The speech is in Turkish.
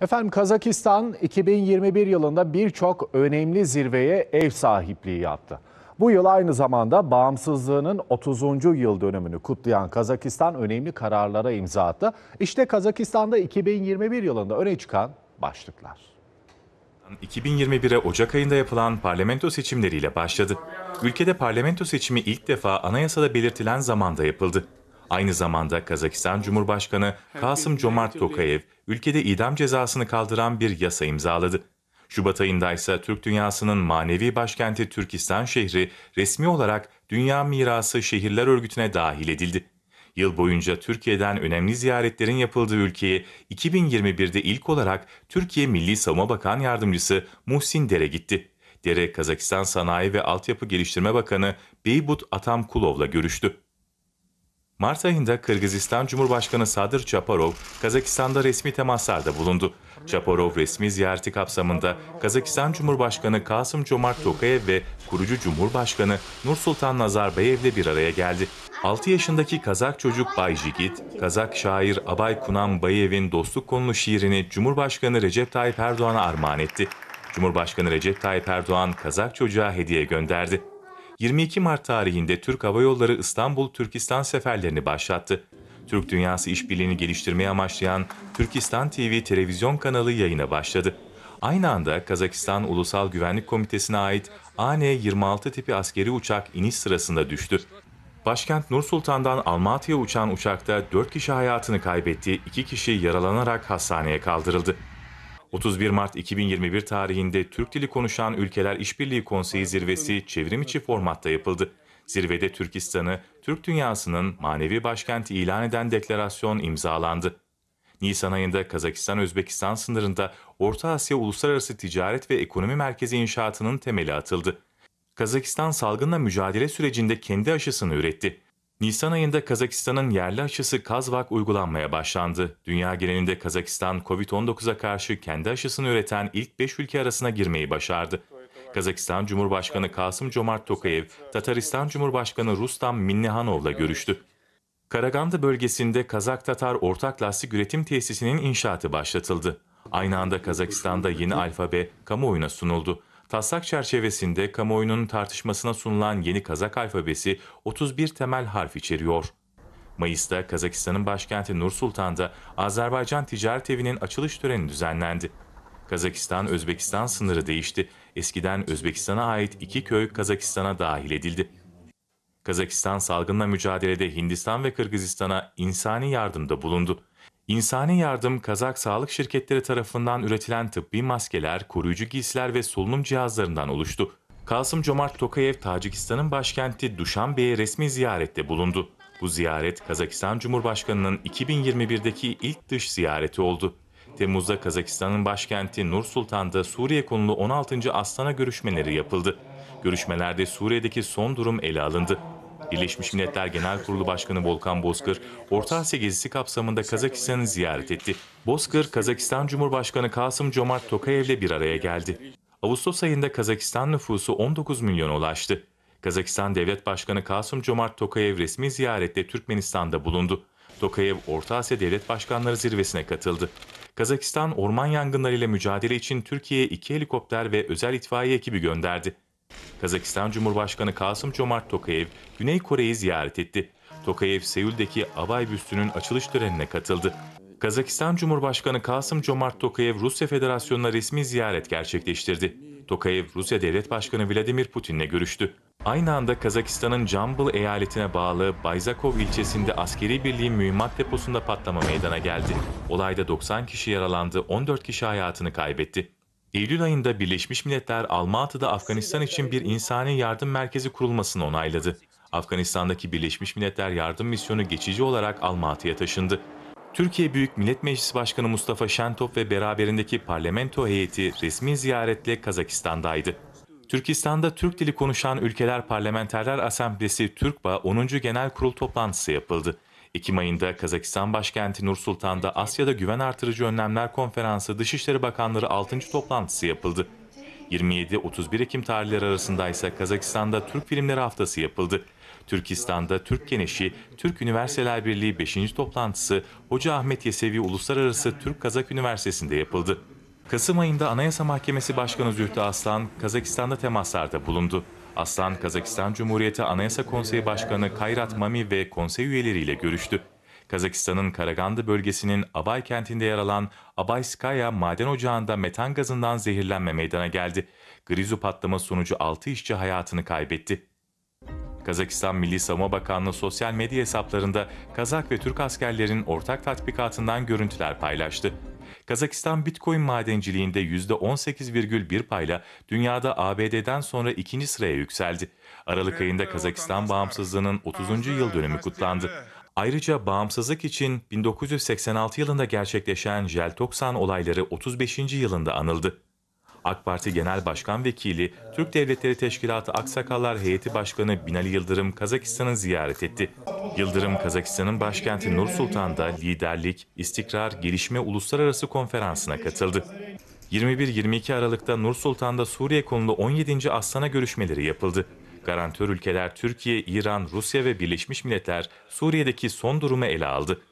Efendim Kazakistan 2021 yılında birçok önemli zirveye ev sahipliği yaptı. Bu yıl aynı zamanda bağımsızlığının 30. yıl dönümünü kutlayan Kazakistan önemli kararlara imza attı. İşte Kazakistan'da 2021 yılında öne çıkan başlıklar. 2021'e Ocak ayında yapılan parlamento seçimleriyle başladı. Ülkede parlamento seçimi ilk defa anayasada belirtilen zamanda yapıldı. Aynı zamanda Kazakistan Cumhurbaşkanı Kasım Comart Tokayev, ülkede idam cezasını kaldıran bir yasa imzaladı. Şubat ayında ise Türk dünyasının manevi başkenti Türkistan şehri resmi olarak Dünya Mirası Şehirler Örgütü'ne dahil edildi. Yıl boyunca Türkiye'den önemli ziyaretlerin yapıldığı ülkeye 2021'de ilk olarak Türkiye Milli Savunma Bakan Yardımcısı Muhsin Dere gitti. Dere, Kazakistan Sanayi ve Altyapı Geliştirme Bakanı Beybut Atamkulov'la görüştü. Mart ayında Kırgızistan Cumhurbaşkanı Sadır Çaparov, Kazakistan'da resmi temaslarda bulundu. Çaparov resmi ziyareti kapsamında Kazakistan Cumhurbaşkanı Kasım Comart Tokayev ve kurucu Cumhurbaşkanı Nursultan Nazarbayev'le bir araya geldi. 6 yaşındaki Kazak çocuk Bay Jigit, Kazak şair Abay Kunan Bayev'in dostluk konulu şiirini Cumhurbaşkanı Recep Tayyip Erdoğan'a armağan etti. Cumhurbaşkanı Recep Tayyip Erdoğan Kazak çocuğa hediye gönderdi. 22 Mart tarihinde Türk Hava Yolları İstanbul-Türkistan seferlerini başlattı. Türk Dünyası işbirliğini geliştirmeye amaçlayan Türkistan TV televizyon kanalı yayına başladı. Aynı anda Kazakistan Ulusal Güvenlik Komitesi'ne ait AN-26 tipi askeri uçak iniş sırasında düştü. Başkent Nur Sultan'dan Almatı'ya uçan uçakta 4 kişi hayatını kaybetti, 2 kişi yaralanarak hastaneye kaldırıldı. 31 Mart 2021 tarihinde Türk dili konuşan ülkeler işbirliği konseyi zirvesi çevrim içi formatta yapıldı. Zirvede Türkistan'ı Türk dünyasının manevi başkenti ilan eden deklarasyon imzalandı. Nisan ayında Kazakistan-Özbekistan sınırında Orta Asya Uluslararası Ticaret ve Ekonomi Merkezi inşaatının temeli atıldı. Kazakistan salgınla mücadele sürecinde kendi aşısını üretti. Nisan ayında Kazakistan'ın yerli aşısı Kazvak uygulanmaya başlandı. Dünya genelinde Kazakistan, Covid-19'a karşı kendi aşısını üreten ilk 5 ülke arasına girmeyi başardı. Kazakistan Cumhurbaşkanı Kasım Comart Tokayev, Tataristan Cumhurbaşkanı Rustam Minnihanov'la görüştü. Karaganda bölgesinde Kazak-Tatar ortak lastik üretim tesisinin inşaatı başlatıldı. Aynı anda Kazakistan'da yeni alfabe kamuoyuna sunuldu. Taslak çerçevesinde kamuoyunun tartışmasına sunulan yeni Kazak alfabesi 31 temel harf içeriyor. Mayıs'ta Kazakistan'ın başkenti Nur Sultan'da Azerbaycan Ticaret Evi'nin açılış töreni düzenlendi. Kazakistan-Özbekistan sınırı değişti. Eskiden Özbekistan'a ait iki köy Kazakistan'a dahil edildi. Kazakistan salgınla mücadelede Hindistan ve Kırgızistan'a insani yardımda bulundu. İnsani Yardım Kazak Sağlık Şirketleri tarafından üretilen tıbbi maskeler, koruyucu giysiler ve solunum cihazlarından oluştu. Kasım Comart Tokayev Tacikistan'ın başkenti Duşanbe'ye resmi ziyarette bulundu. Bu ziyaret Kazakistan Cumhurbaşkanı'nın 2021'deki ilk dış ziyareti oldu. Temmuz'da Kazakistan'ın başkenti Nur Sultan'da Suriye konulu 16. Aslan'a görüşmeleri yapıldı. Görüşmelerde Suriye'deki son durum ele alındı. Birleşmiş Milletler Genel Kurulu Başkanı Volkan Bozkır, Orta Asya gezisi kapsamında Kazakistan'ı ziyaret etti. Bozkır, Kazakistan Cumhurbaşkanı Kasım Comart Tokayev'le bir araya geldi. Ağustos ayında Kazakistan nüfusu 19 milyona ulaştı. Kazakistan Devlet Başkanı Kasım Comart Tokayev resmi ziyarette Türkmenistan'da bulundu. Tokayev, Orta Asya Devlet Başkanları Zirvesi'ne katıldı. Kazakistan orman yangınlarıyla mücadele için Türkiye'ye iki helikopter ve özel itfaiye ekibi gönderdi. Kazakistan Cumhurbaşkanı Kasım Comart Tokayev, Güney Kore'yi ziyaret etti. Tokayev, Seul'deki Abay büstünün açılış törenine katıldı. Kazakistan Cumhurbaşkanı Kasım Comart Tokayev, Rusya Federasyonu'na resmi ziyaret gerçekleştirdi. Tokayev, Rusya Devlet Başkanı Vladimir Putin'le görüştü. Aynı anda Kazakistan'ın Jambul eyaletine bağlı Bayzakov ilçesinde askeri birliğin mühimmat deposunda patlama meydana geldi. Olayda 90 kişi yaralandı, 14 kişi hayatını kaybetti. Eylül ayında Birleşmiş Milletler Almatı'da Afganistan için bir insani yardım merkezi kurulmasını onayladı. Afganistan'daki Birleşmiş Milletler Yardım Misyonu geçici olarak Almatı'ya taşındı. Türkiye Büyük Millet Meclisi Başkanı Mustafa Şentop ve beraberindeki parlamento heyeti resmi ziyaretle Kazakistan'daydı. Türkistan'da Türk dili konuşan ülkeler parlamenterler asamblesi TÜRKBA 10. Genel Kurul toplantısı yapıldı. Ekim ayında Kazakistan başkenti Nursultan'da Asya'da Güven Artırıcı Önlemler Konferansı Dışişleri Bakanları 6. toplantısı yapıldı. 27-31 Ekim tarihleri arasında ise Kazakistan'da Türk Filmleri Haftası yapıldı. Türkistan'da Türk Genişi, Türk Üniversiteler Birliği 5. toplantısı Hoca Ahmet Yesevi Uluslararası Türk-Kazak Üniversitesi'nde yapıldı. Kasım ayında Anayasa Mahkemesi Başkanı Zühtü Aslan, Kazakistan'da temaslarda bulundu. Aslan, Kazakistan Cumhuriyeti Anayasa Konseyi Başkanı Kayrat Mami ve konsey üyeleriyle görüştü. Kazakistan'ın Karagandı bölgesinin Abay kentinde yer alan Abayskaya maden ocağında metan gazından zehirlenme meydana geldi. Grizu patlaması sonucu 6 işçi hayatını kaybetti. Kazakistan Milli Savunma Bakanlığı sosyal medya hesaplarında Kazak ve Türk askerlerin ortak tatbikatından görüntüler paylaştı. Kazakistan Bitcoin madenciliğinde %18,1 payla dünyada ABD'den sonra ikinci sıraya yükseldi. Aralık ayında Kazakistan bağımsızlığının 30. yıl dönümü kutlandı. Ayrıca bağımsızlık için 1986 yılında gerçekleşen Jeltoksan olayları 35. yılında anıldı. AK Parti Genel Başkan Vekili, Türk Devletleri Teşkilatı Aksakallar Heyeti Başkanı Binali Yıldırım Kazakistan'ı ziyaret etti. Yıldırım, Kazakistan'ın başkenti Nur Sultan'da liderlik, istikrar, gelişme uluslararası konferansına katıldı. 21-22 Aralık'ta Nur Sultan'da Suriye konulu 17. Aslan'a görüşmeleri yapıldı. Garantör ülkeler Türkiye, İran, Rusya ve Birleşmiş Milletler Suriye'deki son durumu ele aldı.